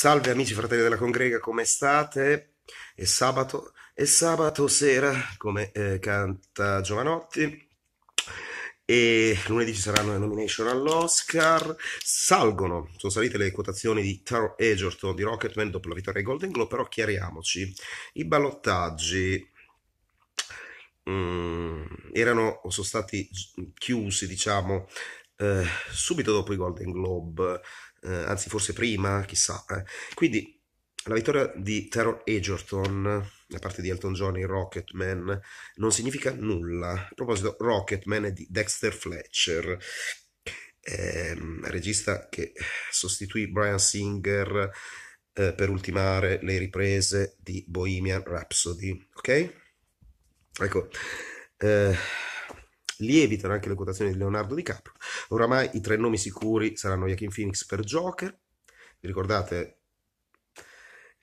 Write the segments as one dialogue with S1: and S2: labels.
S1: Salve amici fratelli della congrega, come state? È sabato, è sabato sera, come eh, canta Giovanotti. E lunedì ci saranno le nomination all'Oscar. Salgono, sono salite le quotazioni di Taro Egerton di Rocketman dopo la vittoria ai Golden Globe, però chiariamoci, i ballottaggi mm, erano o sono stati chiusi, diciamo, eh, subito dopo i Golden Globe eh, anzi forse prima, chissà. Eh. Quindi la vittoria di Terror Egerton da parte di Elton John in Rocketman non significa nulla. A proposito, Rocketman è di Dexter Fletcher, ehm, regista che sostituì Brian Singer eh, per ultimare le riprese di Bohemian Rhapsody. Ok? Ecco. Eh, lievitano anche le quotazioni di Leonardo DiCaprio. Oramai i tre nomi sicuri saranno Joaquin Phoenix per Joker. Vi ricordate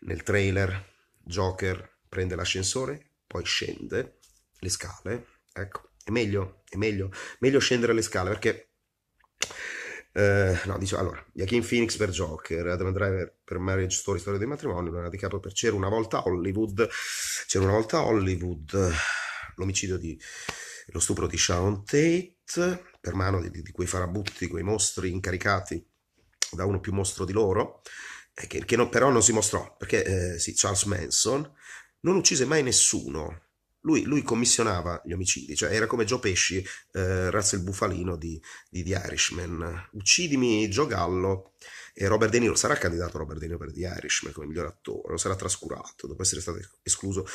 S1: nel trailer Joker prende l'ascensore, poi scende le scale. Ecco, è meglio, è meglio, meglio scendere le scale perché eh, no, dicevo, allora, Joaquin Phoenix per Joker, Adam Driver per Marriage Story, Storia dei matrimoni, Leonardo DiCaprio per C'era una volta Hollywood, C'era una volta Hollywood, l'omicidio di lo stupro di Sharon Tate per mano di, di quei farabutti, quei mostri incaricati da uno più mostro di loro, eh, che, che no, però non si mostrò, perché eh, sì, Charles Manson non uccise mai nessuno, lui, lui, commissionava gli omicidi, cioè era come Joe Pesci, eh, Razzo il Bufalino di, di The Irishman. Uccidimi Joe Gallo e Robert De Niro sarà candidato Robert De Niro per The Irishman come miglior attore, lo sarà trascurato dopo essere stato escluso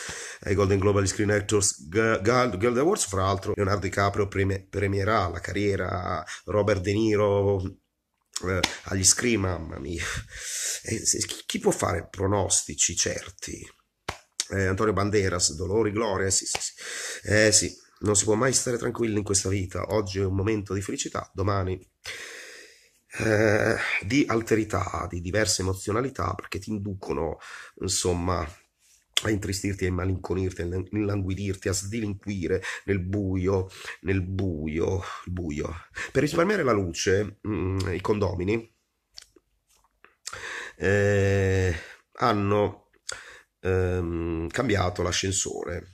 S1: ai Golden Global Screen Actors Guild Awards, fra l'altro Leonardo DiCaprio premi- premierà la carriera Robert De Niro eh, agli Scream, mamma mia. Eh, e, chi può fare pronostici certi? eh, Antonio Banderas, Dolori, Gloria, sì, sì, sì. Eh sì, non si può mai stare tranquilli in questa vita. Oggi è un momento di felicità, domani eh, di alterità, di diverse emozionalità, perché ti inducono, insomma, a intristirti, a immalinconirti, a languidirti, a sdilinquire nel buio, nel buio, buio. Per risparmiare la luce, mh, mm, i condomini eh, hanno ehm, cambiato l'ascensore.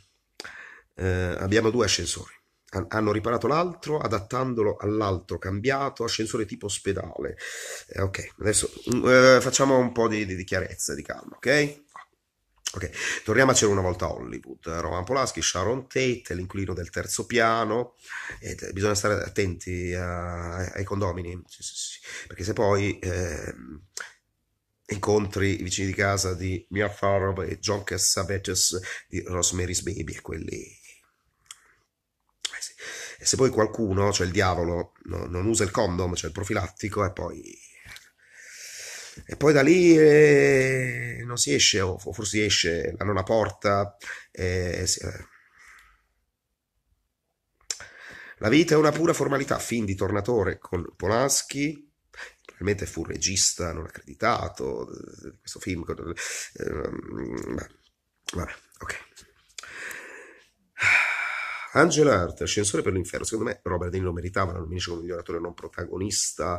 S1: Eh, abbiamo due ascensori. An- hanno riparato l'altro adattandolo all'altro cambiato, ascensore tipo ospedale. Eh, ok, adesso mm, eh, facciamo un po' di, di, chiarezza, di calma, ok? Ok, torniamo a C'era una volta a Hollywood. Roman Polaschi, Sharon Tate, l'inquilino del terzo piano. Ed, eh, bisogna stare attenti eh, a, ai condomini, sì, sì, sì. perché se poi... Ehm, incontri vicini di casa di Mia Farrow e John Cassavetes di Rosemary's Baby e quelli eh e se poi qualcuno, cioè il diavolo, no, non usa il condom, cioè il profilattico, e poi, e poi da lì eh, non si esce, o forse esce, la nona porta. Eh, si, eh. La vita è una pura formalità, fin di Tornatore con Polanski probabilmente fu un regista non accreditato, di questo film, ehm, vabbè, ok. Angela Hart, Ascensore per l'inferno. Secondo me Robert De Niro meritava, la nomination come miglior attore non protagonista.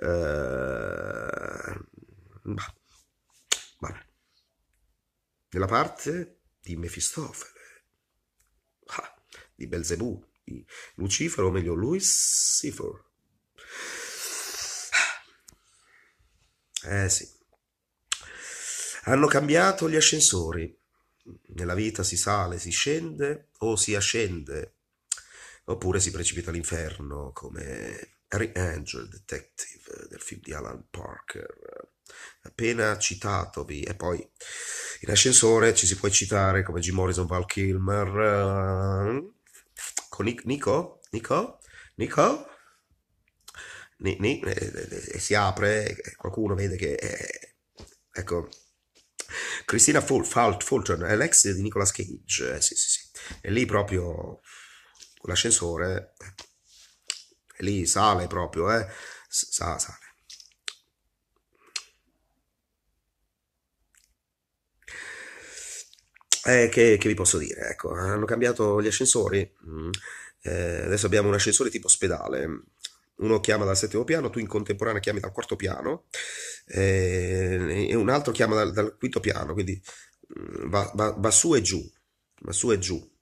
S1: Eh, Vabbè. Nella parte di Mefistofele, ah, di Belzebù, di Lucifero, o meglio Lucifer, Eh sì. Hanno cambiato gli ascensori. Nella vita si sale, si scende o si ascende, oppure si precipita all'inferno come Harry Angel, detective del film di Alan Parker, appena citatovi. E poi in ascensore ci si può citare come Jim Morrison, Val Kilmer, eh, con Nico? Nico? Nico? e, ne, eh, si apre, qualcuno vede che... Eh, ecco, Cristina Ful, Fult, Fulton è l'ex di Nicolas Cage, eh, sì, sì, sì. E lì proprio con l'ascensore, e eh, lì sale proprio, eh, sa, sale. Eh, che, che, vi posso dire? Ecco, hanno cambiato gli ascensori. Mm. Eh, adesso abbiamo un ascensore tipo ospedale uno chiama dal settimo piano, tu in contemporanea chiami dal quarto piano eh, e un altro chiama dal, dal quinto piano, quindi mm, va, va, va, su e giù, va su e giù.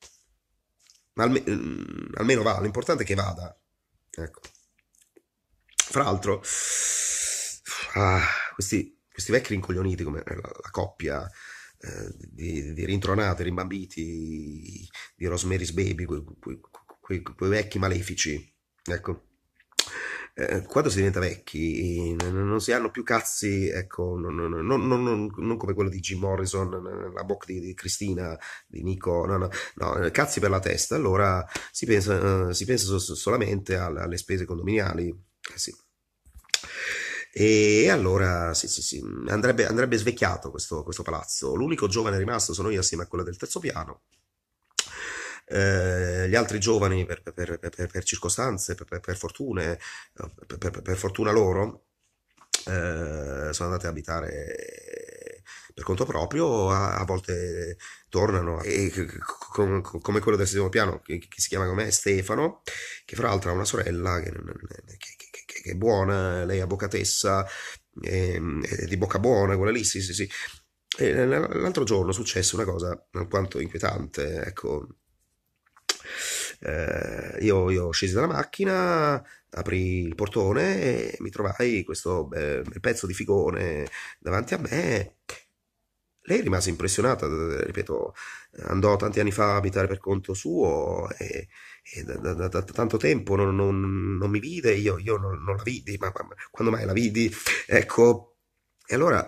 S1: Ma alme, mm, almeno va, l'importante è che vada. Ecco. Fra l'altro, ah, questi, questi, vecchi rincoglioniti come eh, la, la coppia eh, di, di rintronati, rimbambiti, di Rosemary's Baby, quei, quei, quei, quei vecchi malefici, ecco eh, quando si diventa vecchi non si hanno più cazzi, ecco, non, non, non, non come quello di Jim Morrison, la bocca di, di, Cristina, di Nico, no, no, no, cazzi per la testa, allora si pensa, eh, si pensa solamente alle, alle, spese condominiali. Eh, sì. E allora sì, sì, sì, andrebbe, andrebbe svecchiato questo, questo palazzo. L'unico giovane rimasto sono io assieme a quella del terzo piano. Eh, gli altri giovani per, per, per, per circostanze, per, fortune, per, fortuna loro, eh, sono andati a abitare eh, per conto proprio, a, a volte tornano, e, com, com, come quello del settimo piano, che, che, si chiama com'è Stefano, che fra l'altro ha una sorella che, che, che è buona, lei è avvocatessa, è, è di bocca buona, quella lì, sì sì sì. l'altro giorno successe una cosa alquanto inquietante, ecco, eh, io, io scesi dalla macchina, apri il portone e mi trovai questo bel pezzo di figone davanti a me. Lei rimase impressionata, ripeto, andò tanti anni fa a abitare per conto suo e, e da, da, da, da, tanto tempo non, non, non mi vide, io, io non, non, la vidi, ma, ma quando mai la vidi? Ecco, e allora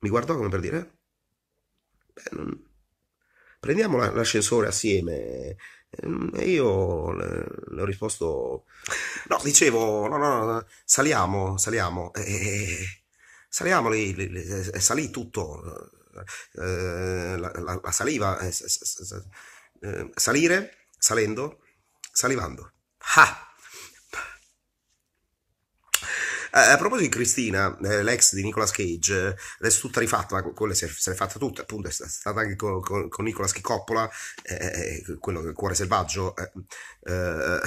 S1: mi guardò come per dire, beh, non... prendiamo l'ascensore assieme, Ehm, e io le ho risposto, no, dicevo, no, no, no saliamo, saliamo. E, saliamo, lì, lì, salì tutto, ehm, la, la, la, saliva, eh, ehm, salire, salendo, salivando. Ah! a proposito di Cristina, l'ex di Nicolas Cage, adesso tutta rifatta, ma quella se, l'è fatta tutta, appunto è stata anche con, con, con Nicolas Chicoppola, eh, quello del cuore selvaggio. Eh, eh,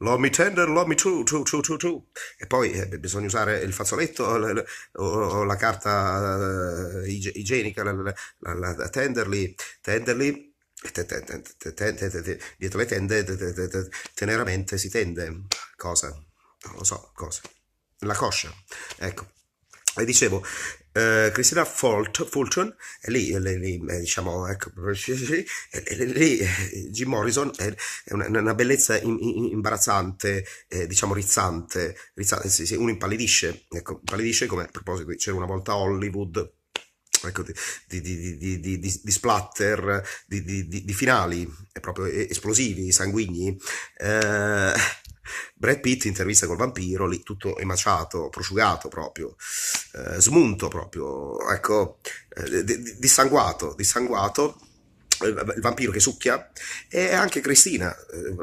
S1: Love me tender, love me true, true, true, true, true. E poi eh, bisogna usare il fazzoletto o, la, o la carta igienica, la, la, tenderly, tenderly, dietro le tende teneramente si tende. Cosa? non lo so, cosa. La coscia, ecco. E dicevo, eh, Cristina Fult, Fulton, è lì, è lì è, eh, diciamo, ecco, è lì, eh, Jim Morrison è, una, una, bellezza in, in, imbarazzante, eh, diciamo rizzante, rizzante sì, sì, uno impallidisce, ecco, impallidisce come a proposito c'era una volta Hollywood, ecco, di, di, di, di, splatter, di, finali proprio esplosivi, sanguigni. Eh, Brad Pitt intervista col vampiro, lì tutto emaciato, prosciugato proprio, eh, smunto proprio, ecco, eh, dissanguato, dissanguato eh, il vampiro che succhia e anche Cristina eh,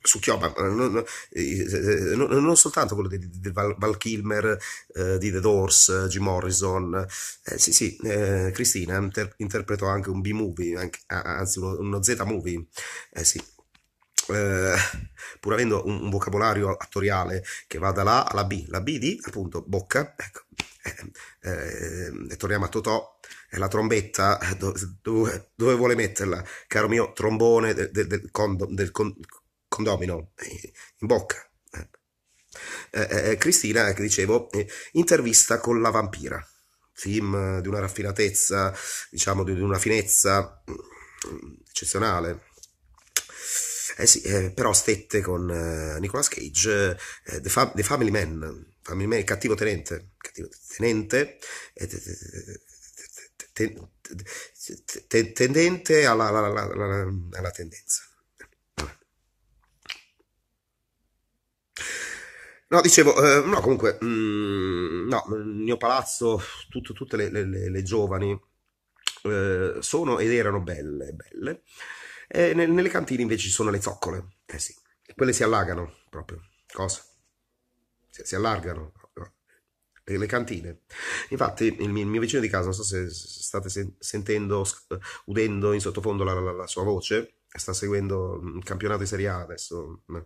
S1: succhioba eh, non soltanto quello di, Val, Kilmer di The Doors, Jim Morrison sì sì, Cristina interpretò anche un B-movie anzi uno, Z-movie sì pur avendo un, un, vocabolario attoriale che va dalla A alla B la B di appunto bocca ecco e torniamo a Totò la trombetta eh, dove, dove, vuole metterla? Caro mio trombone del, del, del, condo, del con, condomino, in bocca. Eh. Eh, eh, eh, Cristina, che dicevo, eh, intervista con la vampira, film di una raffinatezza, diciamo di, di una finezza mm, eccezionale. Eh sì, però stette con Nicolas Cage, The, Fa- The Family Man, Family Man, il cattivo tenente, cattivo tenente, tendente alla, alla, alla, alla tendenza. No, dicevo, eh, no, comunque, mh, mm, no, il mio palazzo, tutto, tutte le, le, le giovani eh, sono ed erano belle, belle. E nel, nelle cantine invece ci sono le zoccole, eh sì, quelle si allagano proprio, cosa? Si, si allargano, eh, le cantine. Infatti, il mio, il mio, vicino di casa, non so se state sentendo, udendo in sottofondo la, la, la sua voce, sta seguendo mm, il campionato di Serie A adesso. Mm.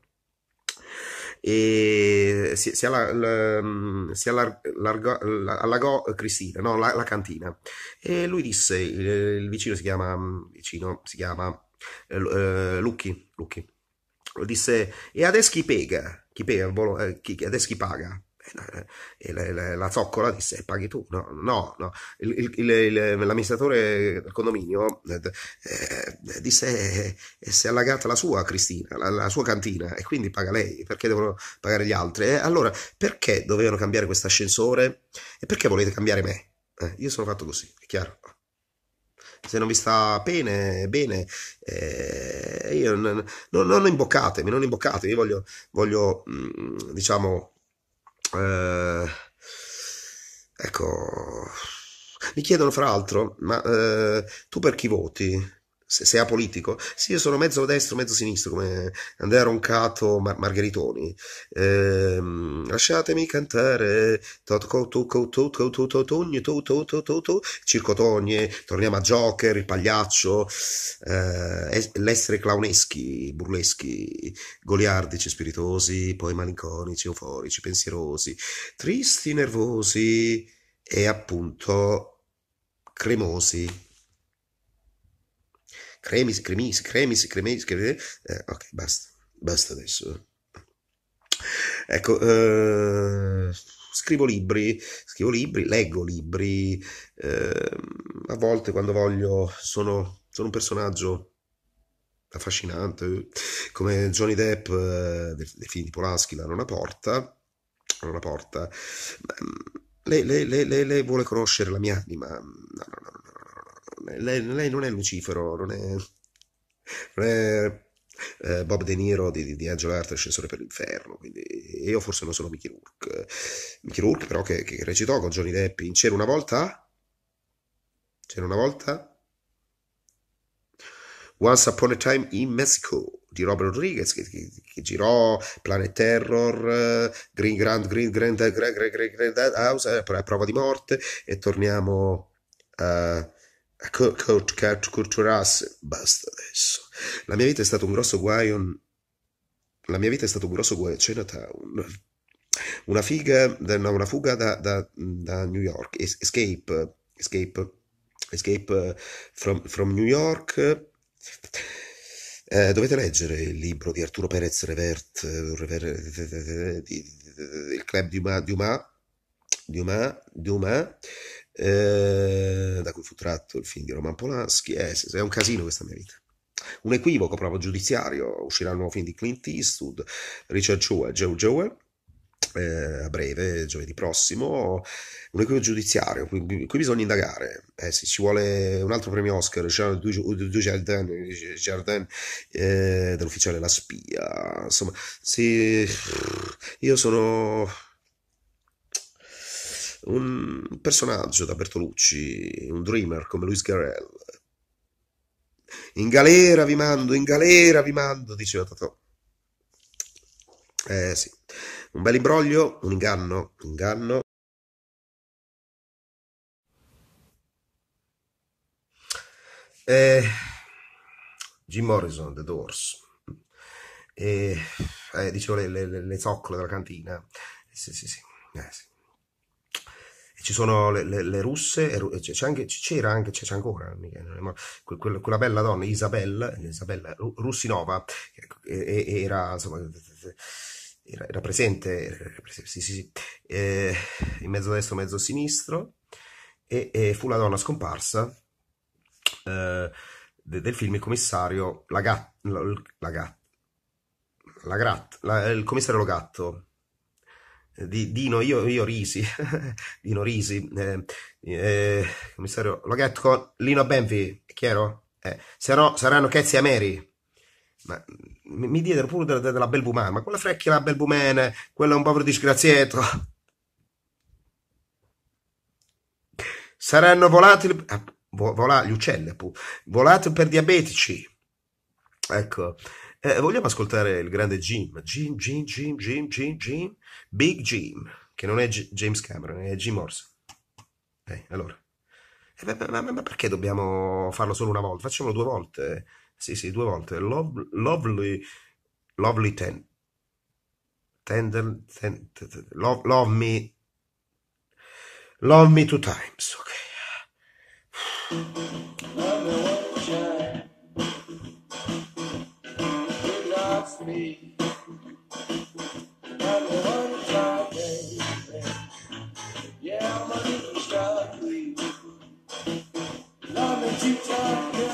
S1: E si, si, alla, mm, la, eh, Cristina, no, la, la cantina. E lui disse: il, il vicino si chiama, vicino, si chiama eh, eh, Lucchi, Lucchi. Disse: E adesso chi pega? Chi pega? Chi, adesso chi paga? E la, la, la zoccola disse: Paghi tu? No, no, no. Il, il, il, l'amministratore del condominio eh, disse: eh, Si è allagata la sua Cristina, la, la, sua cantina, e quindi paga lei perché devono pagare gli altri. Eh, allora, perché dovevano cambiare questo ascensore? E perché volete cambiare me? Eh, io sono fatto così, è chiaro se non vi sta bene, bene eh, io non, non, non imboccatemi, non imboccatemi, io voglio, voglio mm, diciamo, eh, ecco, mi chiedono fra l'altro, ma eh, tu per chi voti? se sei apolitico? Sì, io sono mezzo destro, mezzo sinistro, come Andrea Roncato, Mar- Margheritoni. Eh, lasciatemi cantare Circo Togne, torniamo a Joker, il pagliaccio, eh, l'essere clowneschi, burleschi, goliardici, spiritosi, poi malinconici, euforici, pensierosi, tristi, nervosi e appunto cremosi Cremis, cremis, cremis, cremis, cremis. Eh, ok, basta, basta adesso. Ecco, eh, scrivo libri, scrivo libri, leggo libri, eh, a volte quando voglio sono, sono un personaggio affascinante, come Johnny Depp eh, dei, dei film di Polaschi, la nonna porta, la nonna porta, mm, lei, lei, lei, lei, vuole conoscere la mia anima, no, no, no, no lei, lei, non è Lucifero, non è, non è eh, Bob De Niro di, di Angelo Hart, Ascensore per l'Inferno, quindi io forse non sono Mickey Rourke. Mickey Rourke però che, che recitò con Johnny Depp in C'era una volta? C'era una volta? Once Upon a Time in Mexico di Robert Rodriguez che, che, che girò Planet Terror, uh, Green Grand, Green Grand, Green Grand, Grand, Grand House, Prova di Morte e torniamo a... Uh, curturasse, basta adesso. La mia vita è stato un grosso guaio, la mia vita è stato un grosso guaio a Chinatown. Una, figa, no, una fuga da, da, da New York, escape, escape, escape from, from New York. Eh, dovete leggere il libro di Arturo Perez Revert, Revert di, di, di, Il club di Uma, Dumas, Dumas, Dumas, eh, da cui fu tratto il film di Roman Polanski, eh, è un casino questa mia vita. Un equivoco proprio giudiziario, uscirà il nuovo film di Clint Eastwood, Richard e Joe Jewell, eh, a breve, giovedì prossimo, un equivoco giudiziario, qui, qui bisogna indagare, eh, se ci vuole un altro premio Oscar, Charles Dujardin, Dujardin eh, dell'ufficiale La Spia, insomma, sì, io sono un personaggio da Bertolucci, un dreamer come Luis Garrel. In galera vi mando, in galera vi mando, diceva Totò. Eh sì, un bel imbroglio, un inganno, un inganno. Eh, Jim Morrison, The Doors. Eh, eh, dicevo le, le, le zoccole della cantina. Sì, sì, sì. Eh, sì ci sono le, le, le russe, c'è anche, c'era anche, c'è ancora, quella, quella bella donna Isabella, Isabella Russinova, era, insomma, era, era presente, era presente sì, sì, sì, eh, in mezzo destro, mezzo sinistro, e, e fu la donna scomparsa eh, del film Il commissario Lagat, la, la, la, Gat, la Grat, il commissario Logatto, eh, di Dino, io, io Risi, Dino Risi, eh, eh, commissario Loghetto con Lino Benvi, è chiaro? Eh, se no saranno Chezzi Ameri. Ma mm, mi, mi diedero pure della, della Belbuman, ma quella frecchia la Belbuman, quello è un povero disgraziato. Saranno volati, eh, vola, gli uccelli, volati per diabetici. Ecco, eh, vogliamo ascoltare il grande Jim, Jim, Jim, Jim, Jim, Jim, Jim, Big Jim, che non è G- James Cameron, è Jim Morrison. Eh, allora. Eh, ma, ma, ma, perché dobbiamo farlo solo una volta? Facciamolo due volte. Sì, sì, due volte. Love, lovely, lovely ten, tender, ten, ten, love, love me, love me two times, ok. me. I'm a one child, baby. Yeah, I'm a money child, baby. Love me, you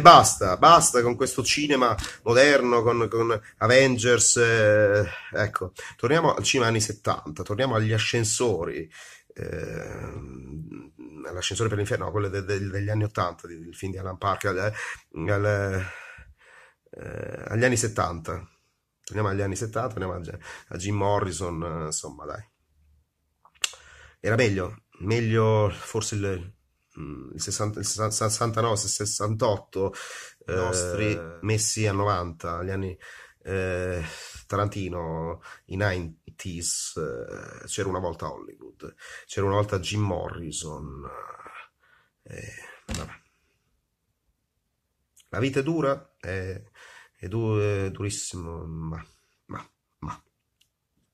S1: basta, basta con questo cinema moderno, con, con Avengers, eh, ecco, torniamo al cinema anni 70, torniamo agli ascensori, eh, l'ascensore per l'inferno, no, quello de, de, degli anni 80, il film di Alan Parker, al, al, eh, agli anni 70, torniamo agli anni 70, torniamo a, a Jim Morrison, insomma dai, era meglio, meglio forse il Mm, il, 60, 69, il 68, nostri eh, eh, messi a 90, gli anni eh, Tarantino, i 90s, eh, c'era una volta Hollywood, c'era una volta Jim Morrison. Eh, eh, La vita è dura, è, è, du- è durissimo, ma...